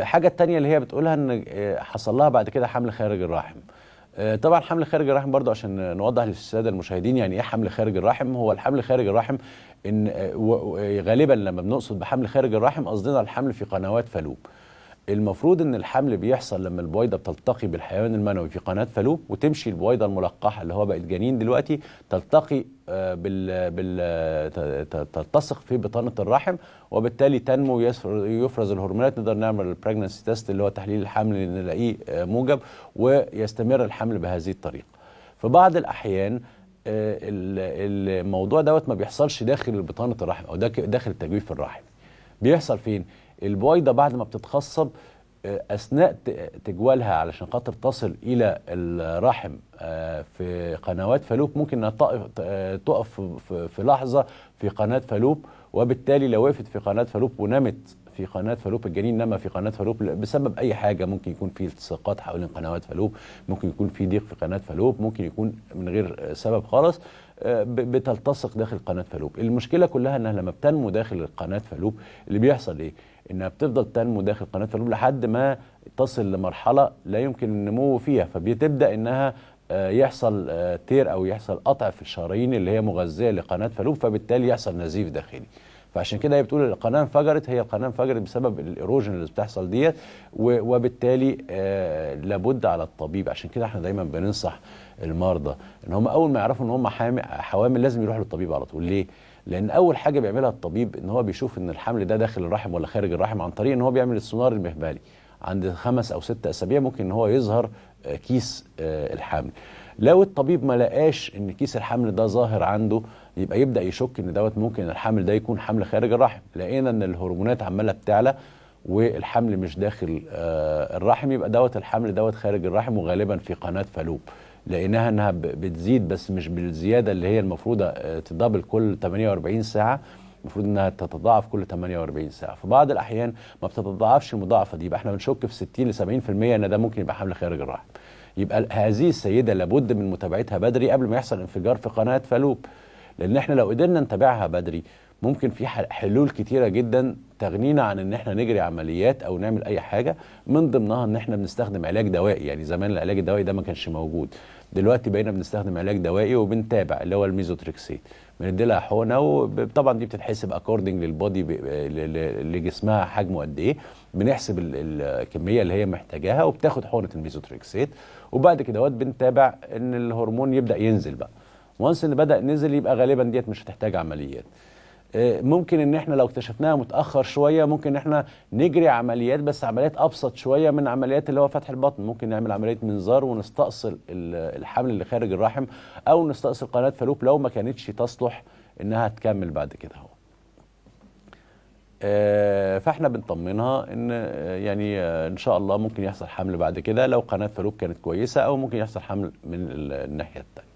الحاجه الثانيه اللي هي بتقولها ان آه، حصل لها بعد كده حمل خارج الرحم آه، طبعا حمل خارج الرحم برضه عشان نوضح للساده المشاهدين يعني ايه حمل خارج الرحم هو الحمل خارج الرحم ان آه، غالبا لما بنقصد بحمل خارج الرحم قصدنا الحمل في قنوات فالوب المفروض ان الحمل بيحصل لما البويضه بتلتقي بالحيوان المنوي في قناه فالوب وتمشي البويضه الملقحه اللي هو بقت جنين دلوقتي تلتقي آه، بال بال تلتصق في بطانه الرحم وبالتالي تنمو يفرز الهرمونات نقدر نعمل البريجنسي تيست اللي هو تحليل الحمل نلاقيه آه، موجب ويستمر الحمل بهذه الطريقه. في بعض الاحيان آه، الموضوع دوت ما بيحصلش داخل بطانه الرحم او داخل التجويف الرحم. بيحصل فين البويضه بعد ما بتتخصب آه، اثناء تجوالها علشان خاطر تصل الى الرحم آه، في قنوات فالوب ممكن انها تقف آه، في لحظه في قناه فالوب وبالتالي لو وقفت في قناه فالوب ونمت في قناه فالوب الجنين نما في قناه فالوب بسبب اي حاجه ممكن يكون في التصاقات حوالين قنوات فالوب ممكن يكون في ضيق في قناه فالوب ممكن يكون من غير سبب خالص آه، بتلتصق داخل قناه فالوب المشكله كلها انها لما بتنمو داخل قناه فالوب اللي بيحصل ايه انها بتفضل تنمو داخل قناه فالوب لحد ما تصل لمرحله لا يمكن النمو فيها فبتبدا انها آه، يحصل آه، تير او يحصل قطع في الشرايين اللي هي مغذيه لقناه فالوب فبالتالي يحصل نزيف داخلي فعشان كده هي بتقول القناه انفجرت هي القناه انفجرت بسبب الايروجن اللي بتحصل ديت وبالتالي آه، لابد على الطبيب عشان كده احنا دايما بننصح المرضى ان هم اول ما يعرفوا ان هم حوامل لازم يروحوا للطبيب على طول ليه؟ لان اول حاجه بيعملها الطبيب ان هو بيشوف ان الحمل ده داخل الرحم ولا خارج الرحم عن طريق ان هو بيعمل السونار المهبلي عند خمس او ست اسابيع ممكن ان هو يظهر آه، كيس آه، الحمل لو الطبيب ما لقاش ان كيس الحمل ده ظاهر عنده يبقى يبدا يشك ان دوت ممكن الحمل ده يكون حمل خارج الرحم لقينا ان الهرمونات عماله بتعلى والحمل مش داخل آه، الرحم يبقى دوت الحمل دوت خارج الرحم وغالبا في قناه فالوب لقيناها انها بتزيد بس مش بالزياده اللي هي المفروضه آه، تدبل كل 48 ساعه المفروض انها تتضاعف كل 48 ساعه في بعض الاحيان ما بتتضاعفش المضاعفه دي يبقى احنا بنشك في 60 ل 70% ان ده ممكن يبقى حمل خارج الرحم يبقى هذه السيده لابد من متابعتها بدري قبل ما يحصل انفجار في قناه فالوب لان احنا لو قدرنا نتابعها بدري ممكن في حلول كتيره جدا تغنينا عن ان احنا نجري عمليات او نعمل اي حاجه من ضمنها ان احنا بنستخدم علاج دوائي يعني زمان العلاج الدوائي ده ما كانش موجود دلوقتي بقينا بنستخدم علاج دوائي وبنتابع اللي هو الميزوتريكسيت بندي لها حقنه وطبعا دي بتتحسب اكوردنج للبودي لجسمها حجمه قد ايه بنحسب الكميه اللي هي محتاجاها وبتاخد حقنه الميزوتريكسيت وبعد كده بنتابع ان الهرمون يبدا ينزل بقى وانس ان بدا ينزل يبقى غالبا ديت مش هتحتاج عمليات آه، ممكن ان احنا لو اكتشفناها متاخر شويه ممكن ان احنا نجري عمليات بس عمليات ابسط شويه من عمليات اللي هو فتح البطن ممكن نعمل عمليه منظار ونستأصل الحمل اللي خارج الرحم او نستأصل قناه فالوب لو ما كانتش تصلح انها تكمل بعد كده اهو آه، فاحنا بنطمنها ان آه، يعني ان شاء الله ممكن يحصل حمل بعد كده لو قناه فالوب كانت كويسه او ممكن يحصل حمل من الناحيه الثانيه